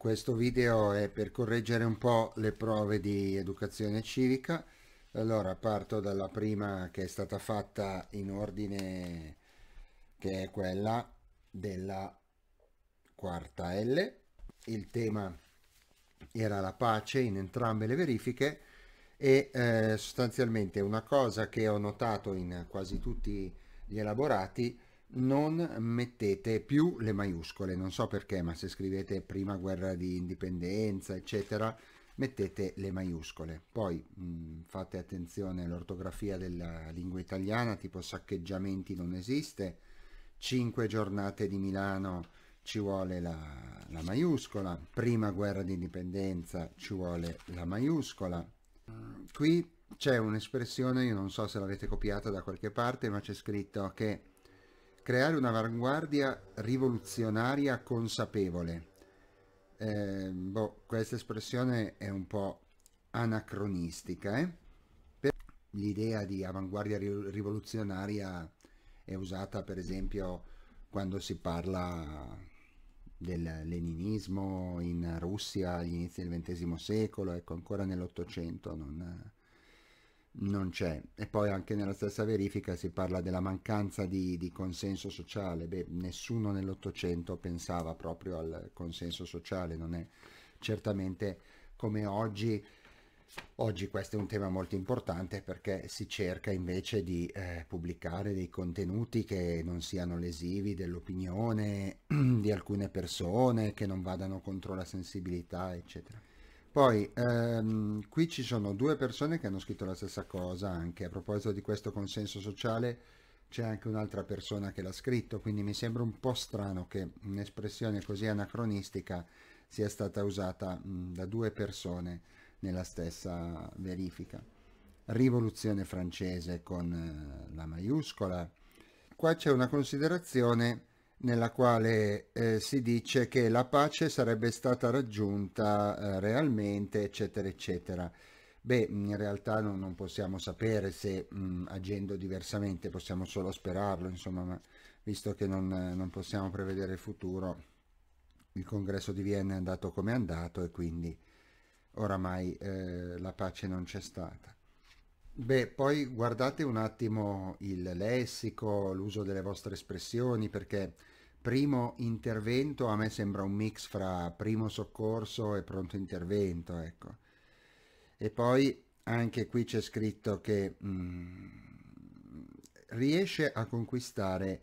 questo video è per correggere un po' le prove di educazione civica. Allora parto dalla prima che è stata fatta in ordine che è quella della quarta L. Il tema era la pace in entrambe le verifiche e eh, sostanzialmente una cosa che ho notato in quasi tutti gli elaborati è non mettete più le maiuscole, non so perché, ma se scrivete prima guerra di indipendenza, eccetera, mettete le maiuscole. Poi mh, mm, fate attenzione all'ortografia della lingua italiana, tipo saccheggiamenti non esiste, 5 giornate di Milano ci vuole la, la maiuscola, prima guerra di indipendenza ci vuole la maiuscola. Qui c'è un'espressione, io non so se l'avete copiata da qualche parte, ma c'è scritto che creare un'avanguardia rivoluzionaria consapevole. Eh, boh, questa espressione è un po' anacronistica, eh? l'idea di avanguardia rivoluzionaria è usata per esempio quando si parla del leninismo in Russia agli inizi del XX secolo, ecco ancora nell'Ottocento non, non c'è. E poi anche nella stessa verifica si parla della mancanza di, di consenso sociale. Beh, nessuno nell'Ottocento pensava proprio al consenso sociale, non è certamente come oggi. Oggi questo è un tema molto importante perché si cerca invece di eh, pubblicare dei contenuti che non siano lesivi dell'opinione di alcune persone, che non vadano contro la sensibilità, eccetera. Poi ehm, qui ci sono due persone che hanno scritto la stessa cosa anche a proposito di questo consenso sociale c'è anche un'altra persona che l'ha scritto, quindi mi sembra un po' strano che un'espressione così anacronistica sia stata usata mh, da due persone nella stessa verifica. Rivoluzione francese con eh, la maiuscola. Qua c'è una considerazione nella quale eh, si dice che la pace sarebbe stata raggiunta eh, realmente, eccetera, eccetera. Beh, in realtà non, non possiamo sapere se mh, mm, agendo diversamente, possiamo solo sperarlo, insomma, ma visto che non, eh, non possiamo prevedere il futuro, il congresso di Vienna è andato come è andato e quindi oramai eh, la pace non c'è stata. Beh, poi guardate un attimo il lessico, l'uso delle vostre espressioni, perché primo intervento a me sembra un mix fra primo soccorso e pronto intervento, ecco. E poi anche qui c'è scritto che mh, mm, riesce a conquistare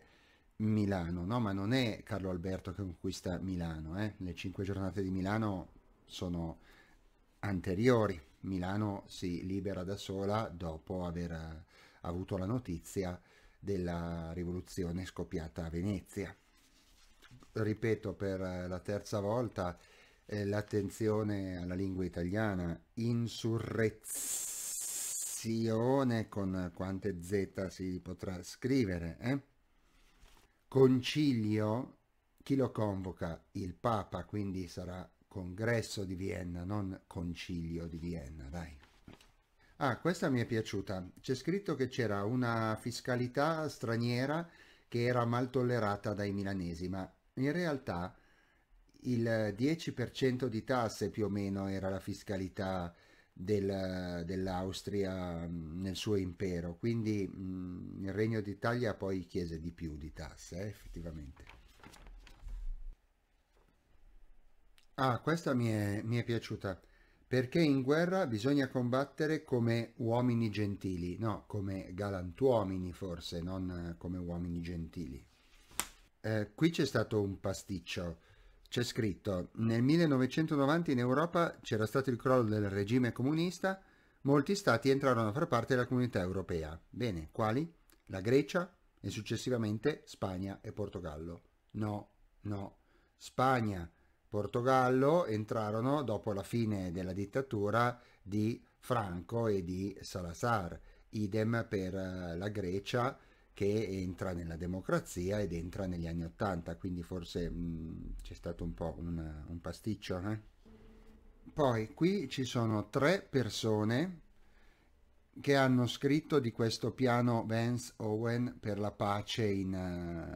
Milano, no? Ma non è Carlo Alberto che conquista Milano, eh? Le cinque giornate di Milano sono anteriori. Milano si libera da sola dopo aver eh, avuto la notizia della rivoluzione scoppiata a Venezia. Ripeto per eh, la terza volta eh, l'attenzione alla lingua italiana, insurrezione con quante z si potrà scrivere, eh? concilio, chi lo convoca? Il Papa, quindi sarà congresso di Vienna, non concilio di Vienna, dai. Ah, questa mi è piaciuta. C'è scritto che c'era una fiscalità straniera che era mal tollerata dai milanesi, ma in realtà il 10% di tasse più o meno era la fiscalità del, dell'Austria mm, nel suo impero, quindi mh, mm, il Regno d'Italia poi chiese di più di tasse, eh, effettivamente. Ah, questa mi è, mi è piaciuta. Perché in guerra bisogna combattere come uomini gentili, no, come galantuomini forse, non eh, come uomini gentili. Eh, qui c'è stato un pasticcio. C'è scritto, nel 1990 in Europa c'era stato il crollo del regime comunista, molti stati entrarono a far parte della comunità europea. Bene, quali? La Grecia e successivamente Spagna e Portogallo. No, no, Spagna, Portogallo entrarono dopo la fine della dittatura di Franco e di Salazar, idem per eh, la Grecia che entra nella democrazia ed entra negli anni Ottanta, quindi forse mm, c'è stato un po' un, un pasticcio. Eh? Poi qui ci sono tre persone che hanno scritto di questo piano Vance Owen per la pace in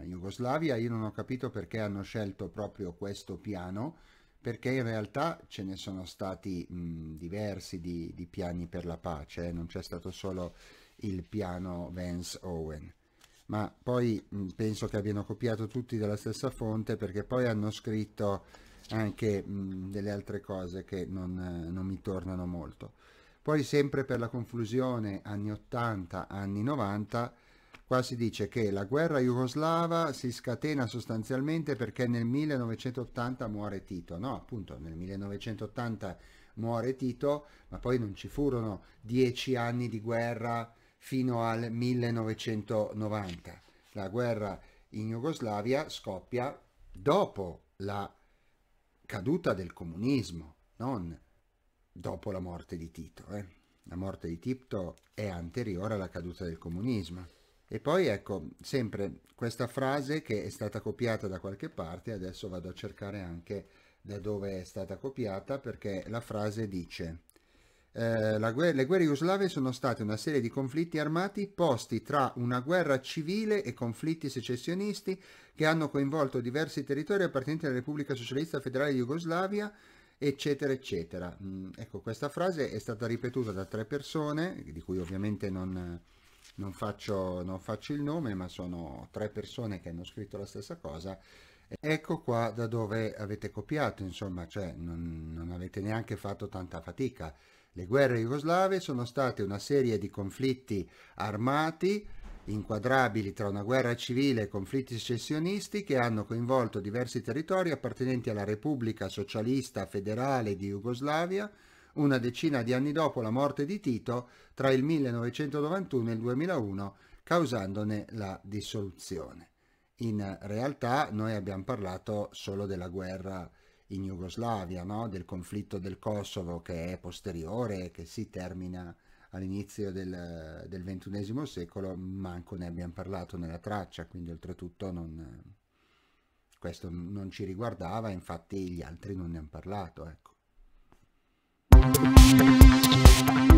uh, Jugoslavia. Io non ho capito perché hanno scelto proprio questo piano, perché in realtà ce ne sono stati mh, diversi di, di, piani per la pace, eh? non c'è stato solo il piano Vance Owen. Ma poi mh, penso che abbiano copiato tutti dalla stessa fonte perché poi hanno scritto anche mh, delle altre cose che non, eh, non mi tornano molto. Poi sempre per la confusione anni 80, anni 90, qua si dice che la guerra jugoslava si scatena sostanzialmente perché nel 1980 muore Tito, no appunto nel 1980 muore Tito, ma poi non ci furono dieci anni di guerra fino al 1990. La guerra in Jugoslavia scoppia dopo la caduta del comunismo, non dopo la morte di Tito. Eh. La morte di Tito è anteriore alla caduta del comunismo. E poi ecco, sempre questa frase che è stata copiata da qualche parte, adesso vado a cercare anche da dove è stata copiata, perché la frase dice eh, guerra, le guerre jugoslave sono state una serie di conflitti armati posti tra una guerra civile e conflitti secessionisti che hanno coinvolto diversi territori appartenenti alla Repubblica Socialista Federale di Jugoslavia eccetera, eccetera. Mm, ecco, questa frase è stata ripetuta da tre persone, di cui ovviamente non, non, faccio, non faccio il nome, ma sono tre persone che hanno scritto la stessa cosa. Ecco qua da dove avete copiato, insomma, cioè non, non avete neanche fatto tanta fatica. Le guerre jugoslave sono state una serie di conflitti armati inquadrabili tra una guerra civile e conflitti secessionisti che hanno coinvolto diversi territori appartenenti alla Repubblica Socialista Federale di Jugoslavia una decina di anni dopo la morte di Tito tra il 1991 e il 2001 causandone la dissoluzione. In realtà noi abbiamo parlato solo della guerra in Jugoslavia, no? del conflitto del Kosovo che è posteriore, che si termina all'inizio del, del ventunesimo secolo manco ne abbiamo parlato nella traccia, quindi oltretutto non, questo non ci riguardava, infatti gli altri non ne hanno parlato. Ecco.